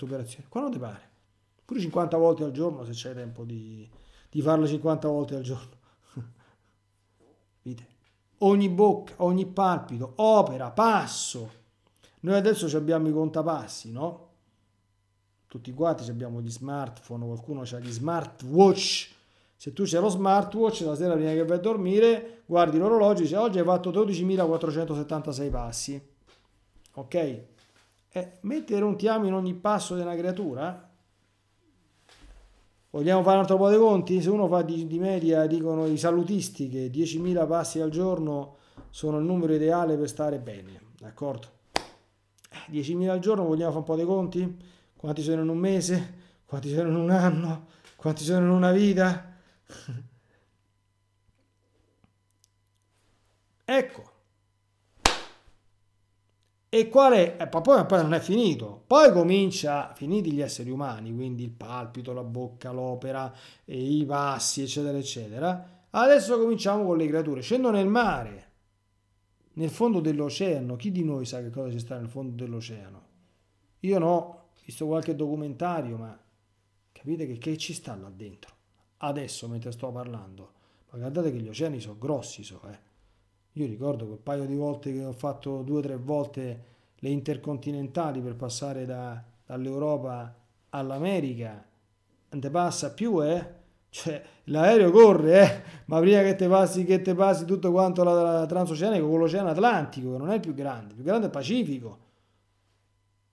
operazione? Quando ti pare? Pure 50 volte al giorno, se c'è tempo di, di farlo 50 volte al giorno ogni bocca, ogni palpito, opera, passo. Noi adesso abbiamo i contapassi, no? Tutti quanti abbiamo gli smartphone, qualcuno ha gli smartwatch. Se tu c'hai lo smartwatch, la sera prima che vai a dormire, guardi l'orologio e dici oggi hai fatto 12.476 passi. Ok? E eh, mettere un tiamo in ogni passo di una creatura Vogliamo fare un altro po' dei conti? Se uno fa di, di media, dicono i salutisti che 10.000 passi al giorno sono il numero ideale per stare bene, d'accordo? 10.000 eh, al giorno, vogliamo fare un po' dei conti? Quanti sono in un mese? Quanti sono in un anno? Quanti sono in una vita? ecco, e quale è, eh, poi, poi non è finito. Poi comincia, finiti gli esseri umani, quindi il palpito, la bocca, l'opera, eh, i passi, eccetera, eccetera. Adesso cominciamo con le creature. Scendo nel mare, nel fondo dell'oceano. Chi di noi sa che cosa ci sta nel fondo dell'oceano? Io no, ho visto qualche documentario, ma capite che, che ci sta là dentro? Adesso, mentre sto parlando. Ma guardate che gli oceani sono grossi, so, eh. Io ricordo quel paio di volte che ho fatto due o tre volte le intercontinentali per passare da, dall'Europa all'America. Non te passa più, eh? Cioè, l'aereo corre, eh? Ma prima che te passi, che te passi tutto quanto la, la transoceanico con l'oceano Atlantico, che non è il più grande, il più grande è il Pacifico.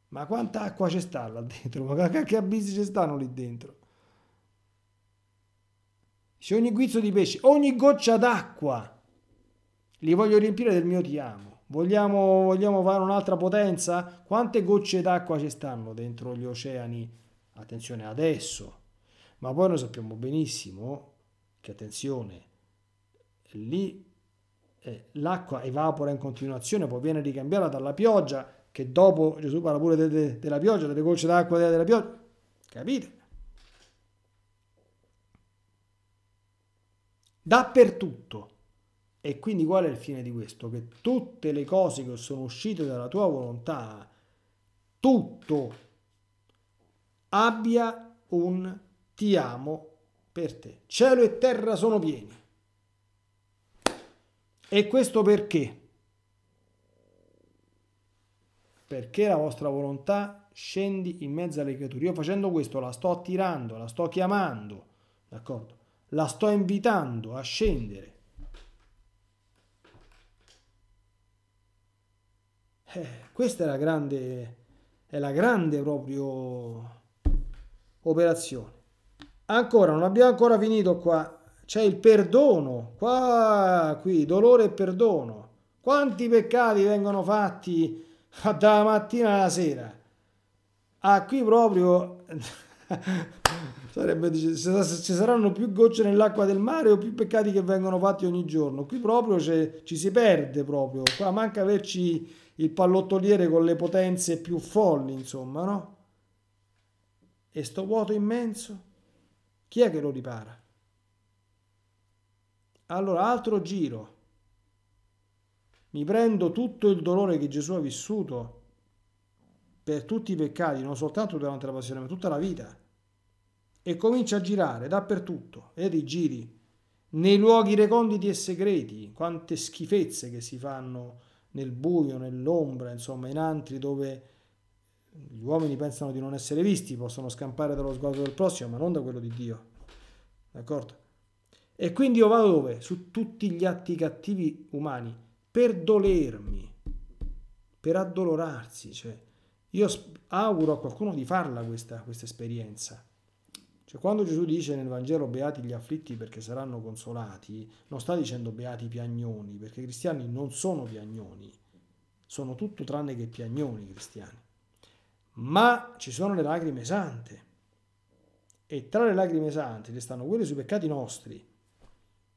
Ma quanta acqua c'è sta là dentro? Ma che, che abissi ci stanno lì dentro? Se ogni guizzo di pesce, ogni goccia d'acqua li voglio riempire del mio ti amo. Vogliamo, vogliamo fare un'altra potenza? Quante gocce d'acqua ci stanno dentro gli oceani? Attenzione adesso. Ma poi noi sappiamo benissimo che, attenzione, lì eh, l'acqua evapora in continuazione, poi viene ricambiata dalla pioggia, che dopo Gesù parla pure de, de, della pioggia, delle gocce d'acqua della, della pioggia. Capite? Dappertutto e quindi qual è il fine di questo? Che tutte le cose che sono uscite dalla tua volontà, tutto abbia un ti amo per te. Cielo e terra sono pieni. E questo perché? Perché la vostra volontà scendi in mezzo alle creature. Io facendo questo la sto attirando, la sto chiamando, d'accordo? La sto invitando a scendere Eh, questa è la grande, è la grande proprio operazione. Ancora, non abbiamo ancora finito qua. C'è il perdono, qua, qui, dolore e perdono. Quanti peccati vengono fatti dalla mattina alla sera? Ah, qui proprio sarebbe, ci saranno più gocce nell'acqua del mare o più peccati che vengono fatti ogni giorno. Qui proprio ci si perde proprio, qua manca averci il pallottoliere con le potenze più folli, insomma, no? E sto vuoto immenso, chi è che lo ripara? Allora, altro giro. Mi prendo tutto il dolore che Gesù ha vissuto per tutti i peccati, non soltanto durante la passione, ma tutta la vita. E comincia a girare dappertutto e rigiri nei luoghi reconditi e segreti, quante schifezze che si fanno nel buio, nell'ombra, insomma in antri dove gli uomini pensano di non essere visti, possono scampare dallo sguardo del prossimo, ma non da quello di Dio. D'accordo? E quindi io vado dove? Su tutti gli atti cattivi umani, per dolermi, per addolorarsi. Cioè, io auguro a qualcuno di farla questa, questa esperienza cioè, quando Gesù dice nel Vangelo beati gli afflitti perché saranno consolati, non sta dicendo beati i piagnoni, perché i cristiani non sono piagnoni, sono tutto tranne che piagnoni cristiani. Ma ci sono le lacrime sante. E tra le lacrime sante ci stanno quelle sui peccati nostri.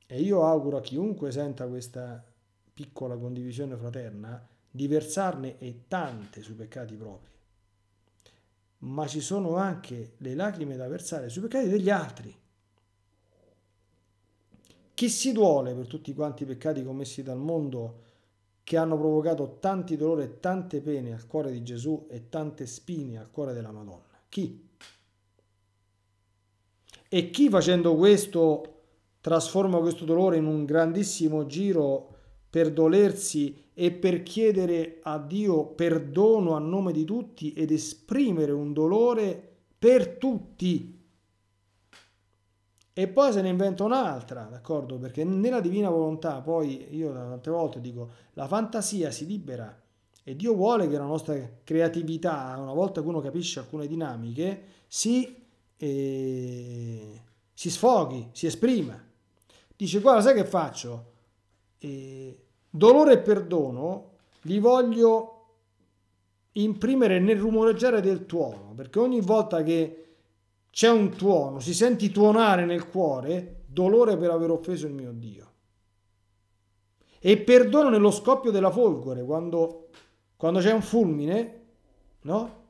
E io auguro a chiunque senta questa piccola condivisione fraterna di versarne e tante sui peccati propri ma ci sono anche le lacrime da versare sui peccati degli altri. Chi si duole per tutti quanti i peccati commessi dal mondo che hanno provocato tanti dolori e tante pene al cuore di Gesù e tante spine al cuore della Madonna? Chi? E chi facendo questo trasforma questo dolore in un grandissimo giro per dolersi e per chiedere a Dio perdono a nome di tutti ed esprimere un dolore per tutti. E poi se ne inventa un'altra, d'accordo? Perché nella divina volontà, poi io tante volte dico, la fantasia si libera e Dio vuole che la nostra creatività, una volta che uno capisce alcune dinamiche, si, eh, si sfoghi, si esprima. Dice, guarda, sai che faccio? Eh, Dolore e perdono li voglio imprimere nel rumoreggiare del tuono, perché ogni volta che c'è un tuono, si senti tuonare nel cuore dolore per aver offeso il mio Dio. E perdono nello scoppio della folgore, quando, quando c'è un fulmine, no?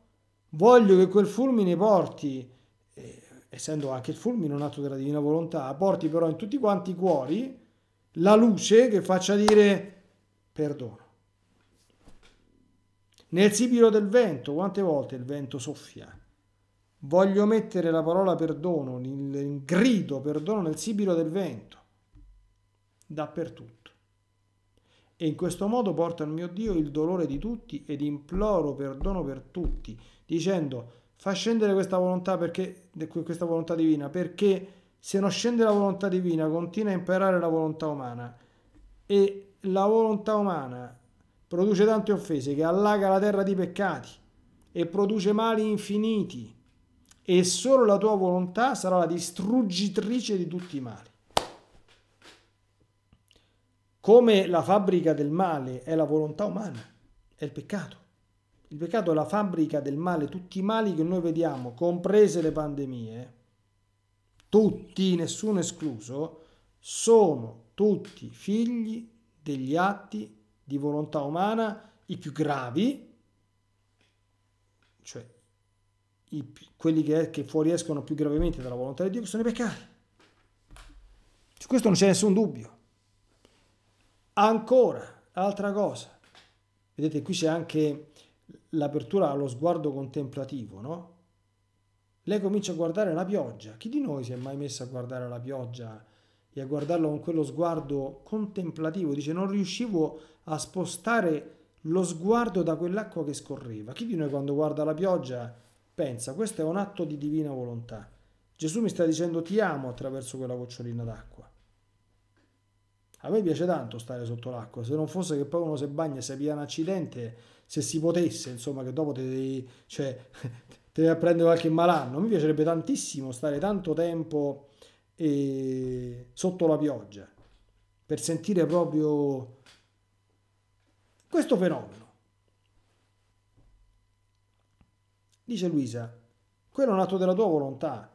Voglio che quel fulmine porti, eh, essendo anche il fulmine un atto della divina volontà, porti però in tutti quanti i cuori la luce che faccia dire perdono. Nel sibilo del vento, quante volte il vento soffia? Voglio mettere la parola perdono, il grido perdono nel sibilo del vento, dappertutto. E in questo modo porto al mio Dio il dolore di tutti ed imploro perdono per tutti, dicendo fa scendere questa volontà, perché, questa volontà divina perché se non scende la volontà divina, continua a imperare la volontà umana e la volontà umana produce tante offese che allaga la terra di peccati e produce mali infiniti e solo la tua volontà sarà la distruggitrice di tutti i mali. Come la fabbrica del male è la volontà umana, è il peccato. Il peccato è la fabbrica del male, tutti i mali che noi vediamo, comprese le pandemie, tutti, nessuno escluso, sono tutti figli degli atti di volontà umana, i più gravi, cioè i, quelli che, che fuoriescono più gravemente dalla volontà di Dio, sono i peccati. Su questo non c'è nessun dubbio. Ancora, altra cosa, vedete qui c'è anche l'apertura allo sguardo contemplativo, no? Lei comincia a guardare la pioggia. Chi di noi si è mai messo a guardare la pioggia e a guardarlo con quello sguardo contemplativo? Dice, non riuscivo a spostare lo sguardo da quell'acqua che scorreva. Chi di noi quando guarda la pioggia pensa, questo è un atto di divina volontà. Gesù mi sta dicendo ti amo attraverso quella gocciolina d'acqua. A me piace tanto stare sotto l'acqua, se non fosse che poi uno si bagna, se piglia un accidente, se si potesse, insomma, che dopo ti devi, cioè, deve prendere qualche malanno. Mi piacerebbe tantissimo stare tanto tempo eh, sotto la pioggia per sentire proprio questo fenomeno. Dice Luisa, quello è un atto della tua volontà.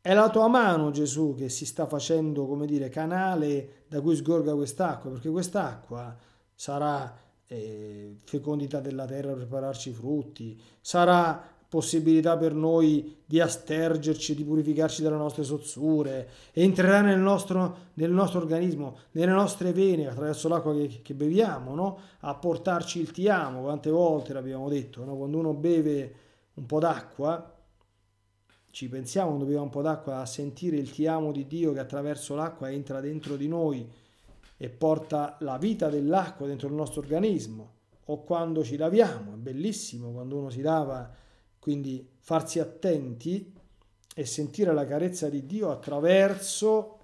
È la tua mano, Gesù, che si sta facendo, come dire, canale da cui sgorga quest'acqua, perché quest'acqua sarà eh, fecondità della terra per prepararci i frutti, sarà possibilità per noi di astergerci, di purificarci dalle nostre sozzure, entrerà nel nostro, nel nostro organismo, nelle nostre vene, attraverso l'acqua che, che beviamo, no? a portarci il ti amo, quante volte l'abbiamo detto, no? quando uno beve un po' d'acqua, ci pensiamo quando beviamo un po' d'acqua a sentire il ti amo di Dio che attraverso l'acqua entra dentro di noi e porta la vita dell'acqua dentro il nostro organismo, o quando ci laviamo, è bellissimo quando uno si lava quindi farsi attenti e sentire la carezza di Dio attraverso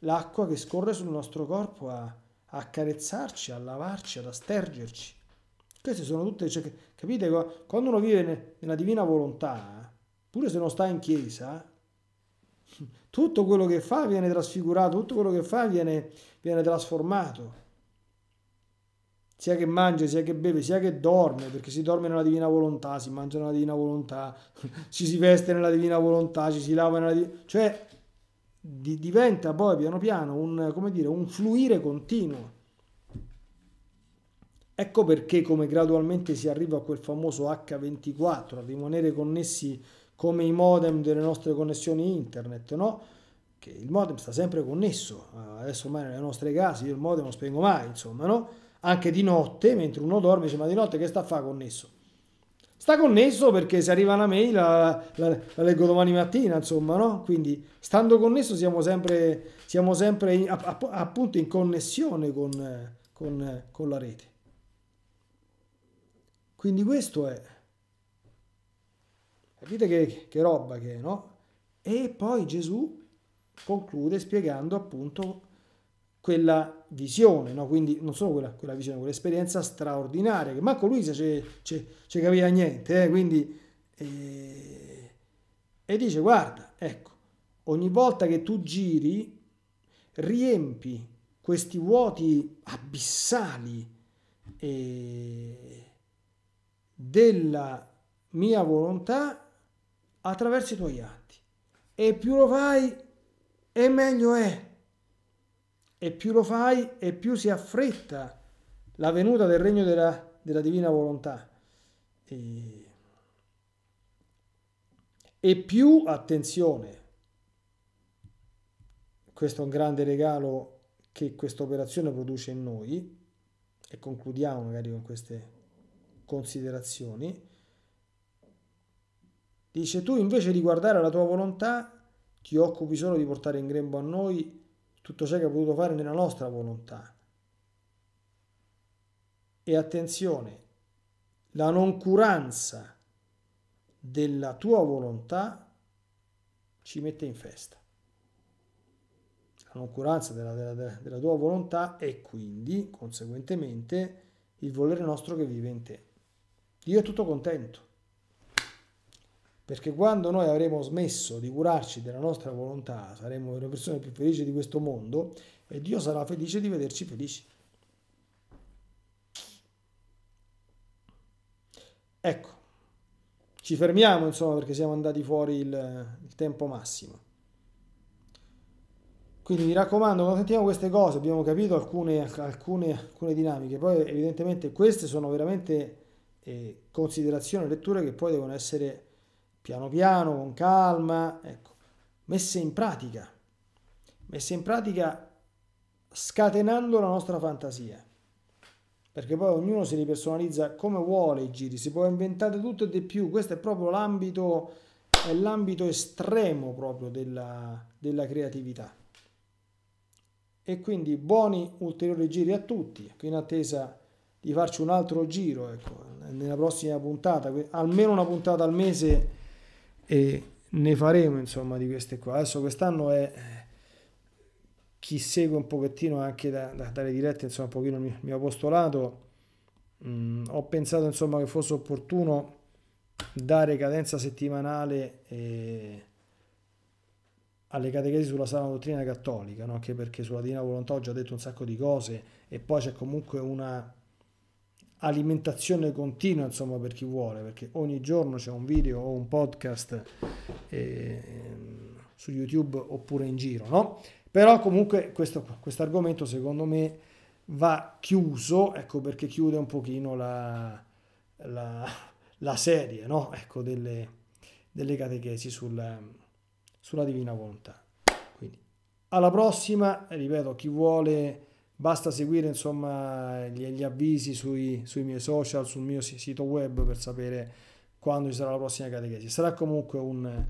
l'acqua che scorre sul nostro corpo a, a carezzarci, a lavarci, ad astergerci. Queste sono tutte, cioè, capite, quando uno vive nella divina volontà, pure se non sta in chiesa, tutto quello che fa viene trasfigurato, tutto quello che fa viene, viene trasformato sia che mangia, sia che beve, sia che dorme, perché si dorme nella divina volontà, si mangia nella divina volontà, ci si veste nella divina volontà, ci si lava nella divina... cioè di, diventa poi piano piano un, come dire, un fluire continuo. Ecco perché come gradualmente si arriva a quel famoso H24, a rimanere connessi come i modem delle nostre connessioni internet, no? Che il modem sta sempre connesso, eh, adesso ormai nelle nostre case io il modem non spengo mai, insomma, no? anche di notte, mentre uno dorme, dice ma di notte che sta a fare connesso? Sta connesso perché se arriva una mail la, la, la leggo domani mattina, insomma, no? Quindi stando connesso siamo sempre, siamo sempre in, app, appunto in connessione con, con, con la rete. Quindi questo è... Capite che, che, roba che è, no? E poi Gesù conclude spiegando appunto quella visione, no? quindi non solo quella, quella visione, quell'esperienza straordinaria, che manco Luisa ci capiva niente, eh? quindi, eh, e dice guarda, ecco, ogni volta che tu giri riempi questi vuoti abissali eh, della mia volontà attraverso i tuoi atti e più lo fai e meglio è e più lo fai e più si affretta la venuta del regno della, della divina volontà. E, e più, attenzione, questo è un grande regalo che questa operazione produce in noi, e concludiamo magari con queste considerazioni, dice tu invece di guardare alla tua volontà ti occupi solo di portare in grembo a noi tutto ciò che ha potuto fare nella nostra volontà. E attenzione, la noncuranza della tua volontà ci mette in festa. La noncuranza della, della, della tua volontà e quindi, conseguentemente, il volere nostro che vive in te. Dio è tutto contento. Perché quando noi avremo smesso di curarci della nostra volontà, saremo le persone più felici di questo mondo e Dio sarà felice di vederci felici. Ecco, ci fermiamo insomma perché siamo andati fuori il, il tempo massimo. Quindi mi raccomando, quando sentiamo queste cose abbiamo capito alcune, alcune, alcune dinamiche, poi evidentemente queste sono veramente eh, considerazioni, letture che poi devono essere piano piano, con calma, ecco, messe in pratica, messe in pratica scatenando la nostra fantasia, perché poi ognuno se li personalizza come vuole i giri, si può inventare tutto e di più, questo è proprio l'ambito, è l'ambito estremo proprio della, della creatività. E quindi buoni ulteriori giri a tutti, qui in attesa di farci un altro giro, ecco, nella prossima puntata, almeno una puntata al mese e ne faremo insomma di queste qua. Adesso quest'anno è chi segue un pochettino anche da, da, dalle dirette, insomma un pochino il mio, apostolato mh, mm, ho pensato insomma che fosse opportuno dare cadenza settimanale eh, alle catechesi sulla sana dottrina cattolica, no? anche perché sulla Divina Volontà ho già detto un sacco di cose e poi c'è comunque una alimentazione continua insomma per chi vuole perché ogni giorno c'è un video o un podcast eh, su youtube oppure in giro no però comunque questo argomento secondo me va chiuso ecco perché chiude un pochino la, la, la serie no ecco delle, delle catechesi sul, sulla divina volontà quindi alla prossima ripeto chi vuole Basta seguire insomma, gli, gli, avvisi sui, sui, miei social, sul mio sito web per sapere quando ci sarà la prossima catechesi. Sarà comunque un,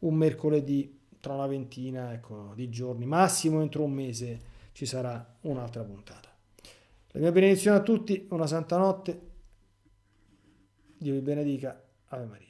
un mercoledì tra una ventina ecco, di giorni, massimo entro un mese ci sarà un'altra puntata. La mia benedizione a tutti, una santa notte, Dio vi benedica, Ave Maria.